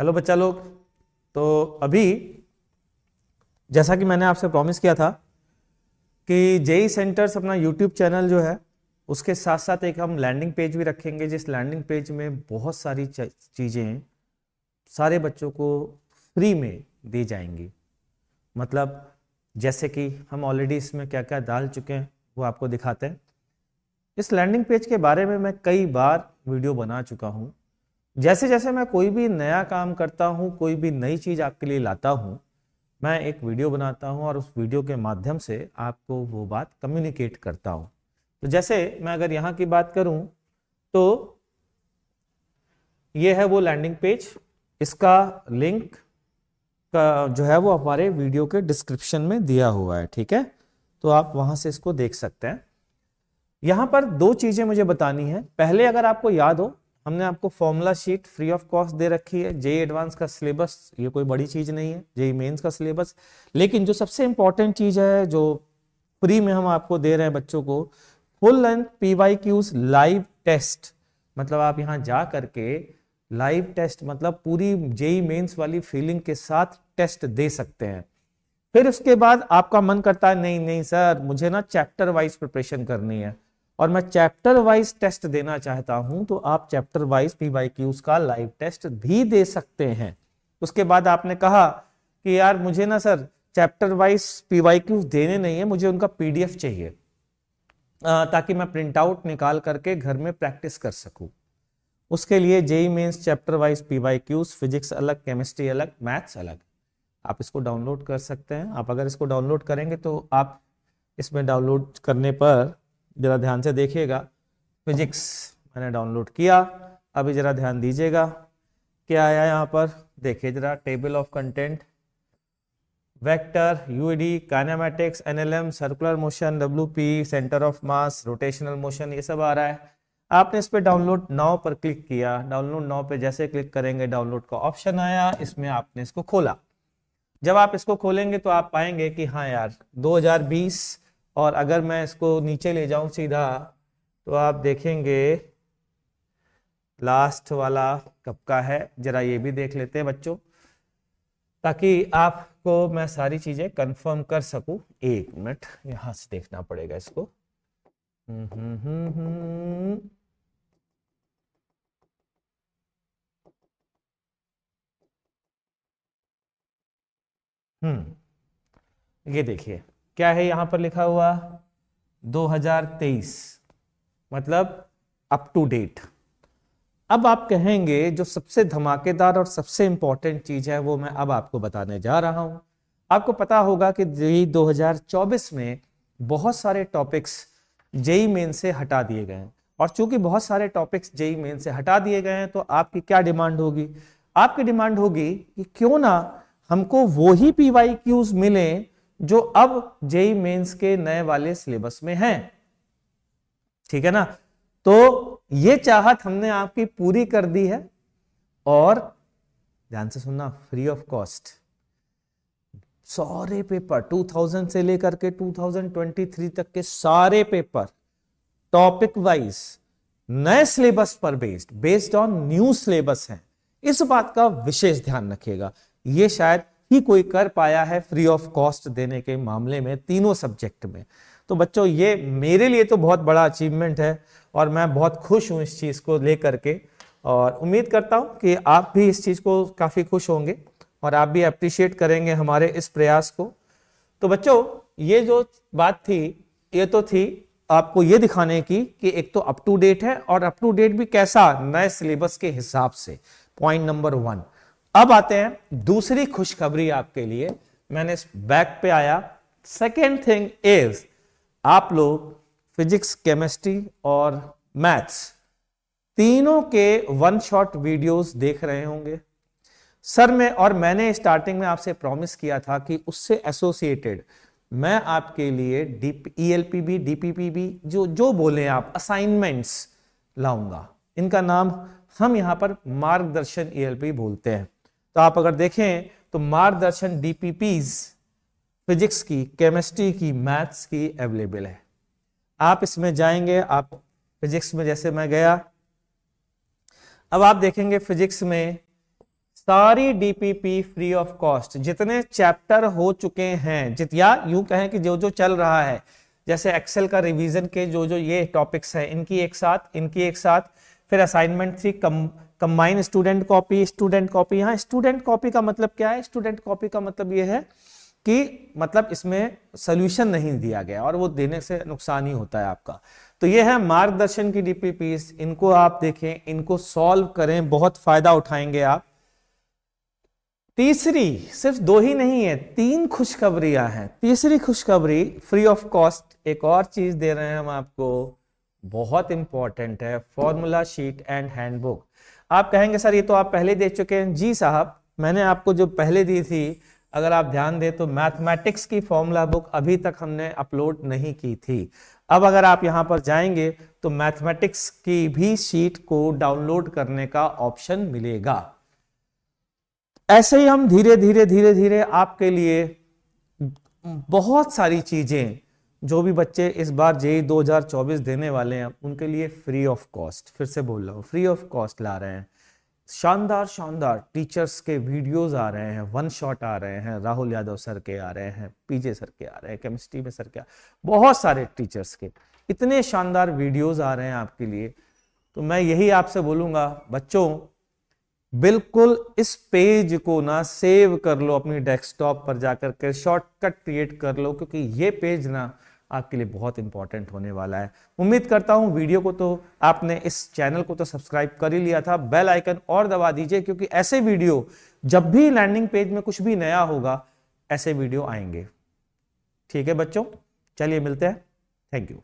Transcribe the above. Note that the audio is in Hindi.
हेलो बच्चा लोग तो अभी जैसा कि मैंने आपसे प्रॉमिस किया था कि जेई सेंटर्स अपना यूट्यूब चैनल जो है उसके साथ साथ एक हम लैंडिंग पेज भी रखेंगे जिस लैंडिंग पेज में बहुत सारी चीज़ें सारे बच्चों को फ्री में दी जाएंगी मतलब जैसे कि हम ऑलरेडी इसमें क्या क्या डाल चुके हैं वो आपको दिखाते हैं इस लैंडिंग पेज के बारे में मैं कई बार वीडियो बना चुका हूँ जैसे जैसे मैं कोई भी नया काम करता हूँ कोई भी नई चीज़ आपके लिए लाता हूँ मैं एक वीडियो बनाता हूँ और उस वीडियो के माध्यम से आपको वो बात कम्युनिकेट करता हूँ तो जैसे मैं अगर यहाँ की बात करूँ तो ये है वो लैंडिंग पेज इसका लिंक का जो है वो हमारे वीडियो के डिस्क्रिप्शन में दिया हुआ है ठीक है तो आप वहाँ से इसको देख सकते हैं यहाँ पर दो चीज़ें मुझे बतानी है पहले अगर आपको याद हो हमने आपको formula sheet free of cost दे रखी है जे एडवांस का सिलेबस ये कोई बड़ी चीज नहीं है जे मेन्स का सिलेबस लेकिन जो सबसे इंपॉर्टेंट चीज है जो फ्री में हम आपको दे रहे हैं बच्चों को full length P Y Qs live test मतलब आप यहाँ जा करके लाइव टेस्ट मतलब पूरी जेई मेन्स वाली फीलिंग के साथ टेस्ट दे सकते हैं फिर उसके बाद आपका मन करता है नहीं नहीं सर मुझे ना चैप्टर वाइज प्रिपरेशन करनी है और मैं चैप्टर वाइज टेस्ट देना चाहता हूं तो आप chapter wise P Y Qs का लाइव टेस्ट भी दे सकते हैं उसके बाद आपने कहा कि यार मुझे ना sir chapter wise P Y Qs देने नहीं है मुझे उनका पीडीएफ चाहिए ताकि मैं प्रिंट आउट निकाल करके घर में प्रैक्टिस कर सकूं उसके लिए JEE mains chapter wise P Y Qs physics अलग केमिस्ट्री अलग मैथ्स अलग आप इसको डाउनलोड कर सकते हैं आप अगर इसको डाउनलोड करेंगे तो आप इसमें डाउनलोड करने पर ज़रा ध्यान से देखिएगा फिजिक्स मैंने डाउनलोड किया अभी ज़रा ध्यान दीजिएगा क्या आया यहाँ पर देखिए ज़रा table of content vector UD kinematics NLM circular motion P centre of mass rotational motion ये सब आ रहा है आपने इस पर डाउनलोड नाव पर क्लिक किया डाउनलोड नाव पर जैसे क्लिक करेंगे डाउनलोड का ऑप्शन आया इसमें आपने इसको खोला जब आप इसको खोलेंगे तो आप पाएंगे कि हाँ यार 2020 और अगर मैं इसको नीचे ले जाऊं सीधा तो आप देखेंगे लास्ट वाला कब का है ज़रा ये भी देख लेते हैं बच्चों ताकि आपको मैं सारी चीज़ें कंफर्म कर सकूं एक मिनट यहां से देखना पड़ेगा इसको हम्म हम्म, हम्म, हम्म।, हम्म ये देखिए क्या है यहां पर लिखा हुआ 2023 मतलब अप टू डेट अब आप कहेंगे जो सबसे धमाकेदार और सबसे इंपॉर्टेंट चीज है वो मैं अब आपको बताने जा रहा हूं आपको पता होगा कि दो 2024 में बहुत सारे टॉपिक्स जेई मेन से हटा दिए गए हैं और चूंकि बहुत सारे टॉपिक्स जेई मेन से हटा दिए गए हैं तो आपकी क्या डिमांड होगी आपकी डिमांड होगी कि क्यों ना हमको वो ही पीवाई मिले जो अब जेई मेंस e के नए वाले सिलेबस में हैं ठीक है ना तो ये चाहत हमने आपकी पूरी कर दी है और ध्यान से सुनना फ्री ऑफ कॉस्ट सारे पेपर 2000 से लेकर के 2023 तक के सारे पेपर टॉपिक वाइज नए सिलेबस पर based based on new syllabus हैं इस बात का विशेष ध्यान रखिएगा ये शायद ही कोई कर पाया है फ्री ऑफ कॉस्ट देने के मामले में तीनों सब्जेक्ट में तो बच्चों ये मेरे लिए तो बहुत बड़ा अचीवमेंट है और मैं बहुत खुश हूँ इस चीज़ को लेकर के और उम्मीद करता हूँ कि आप भी इस चीज़ को काफ़ी खुश होंगे और आप भी अप्रिशिएट करेंगे हमारे इस प्रयास को तो बच्चों ये जो बात थी ये तो थी आपको ये दिखाने की कि एक तो अप टू डेट है और अप टू डेट भी कैसा नए सिलेबस के हिसाब से पॉइंट नंबर वन अब आते हैं दूसरी खुशखबरी आपके लिए मैंने इस बैक पे आया सेकेंड थिंग इज आप लोग फिजिक्स केमिस्ट्री और मैथ्स तीनों के वन शॉट वीडियोस देख रहे होंगे सर मैं और मैंने स्टार्टिंग में आपसे प्रॉमिस किया था कि उससे एसोसिएटेड मैं आपके लिए E L P B D P P B जो जो बोले आप असाइनमेंट्स लाऊंगा इनका नाम हम यहां पर मार्गदर्शन ई एल पी बोलते हैं तो आप अगर देखें तो मार्गदर्शन डीपीपीज फिजिक्स की केमिस्ट्री की मैथ्स की अवेलेबल है आप इसमें जाएंगे आप फिजिक्स में जैसे मैं गया अब आप देखेंगे फिजिक्स में सारी डीपीपी फ्री ऑफ कॉस्ट जितने चैप्टर हो चुके हैं जितिया यू यूं कहें कि जो जो चल रहा है जैसे एक्सेल का रिवीजन के जो जो ये टॉपिक्स हैं इनकी एक साथ इनकी एक साथ फिर assignment three cum combine student copy student copy यहाँ स्टूडेंट कॉपी का मतलब क्या है स्टूडेंट कॉपी का मतलब ये है कि मतलब इसमें सोल्यूशन नहीं दिया गया और वो देने से नुकसान ही होता है आपका तो ये है मार्गदर्शन की डीपीपीस इनको आप देखें इनको सॉल्व करें बहुत फायदा उठाएंगे आप तीसरी सिर्फ दो ही नहीं है तीन खुशखबरियां हैं तीसरी खुशखबरी फ्री ऑफ कॉस्ट एक और चीज दे रहे हैं हम आपको बहुत इंपॉर्टेंट है फॉर्मूला शीट एंड हैंडबुक आप कहेंगे सर ये तो आप पहले देख चुके हैं जी साहब मैंने आपको जो पहले दी थी अगर आप ध्यान दें तो मैथमेटिक्स की फॉर्मूला बुक अभी तक हमने अपलोड नहीं की थी अब अगर आप यहां पर जाएंगे तो मैथमेटिक्स की भी शीट को डाउनलोड करने का ऑप्शन मिलेगा ऐसे ही हम धीरे धीरे धीरे धीरे आपके लिए बहुत सारी चीजें जो भी बच्चे इस बार जेई 2024 देने वाले हैं उनके लिए फ्री ऑफ कॉस्ट फिर से बोल रहा हूँ फ्री ऑफ कॉस्ट ला रहे हैं शानदार शानदार टीचर्स के वीडियोस आ रहे हैं वन शॉट आ रहे हैं राहुल यादव सर के आ रहे हैं पीजे सर के आ रहे हैं केमिस्ट्री में सर के आ बहुत सारे टीचर्स के इतने शानदार वीडियोज आ रहे हैं आपके लिए तो मैं यही आपसे बोलूंगा बच्चों बिल्कुल इस पेज को ना सेव कर लो अपनी डेस्कटॉप पर जाकर के शॉर्टकट क्रिएट कर लो क्योंकि ये पेज ना आपके लिए बहुत इंपॉर्टेंट होने वाला है उम्मीद करता हूँ वीडियो को तो आपने इस चैनल को तो सब्सक्राइब कर ही लिया था बेल आइकन और दबा दीजिए क्योंकि ऐसे वीडियो जब भी लैंडिंग पेज में कुछ भी नया होगा ऐसे वीडियो आएंगे ठीक है बच्चों चलिए मिलते हैं थैंक यू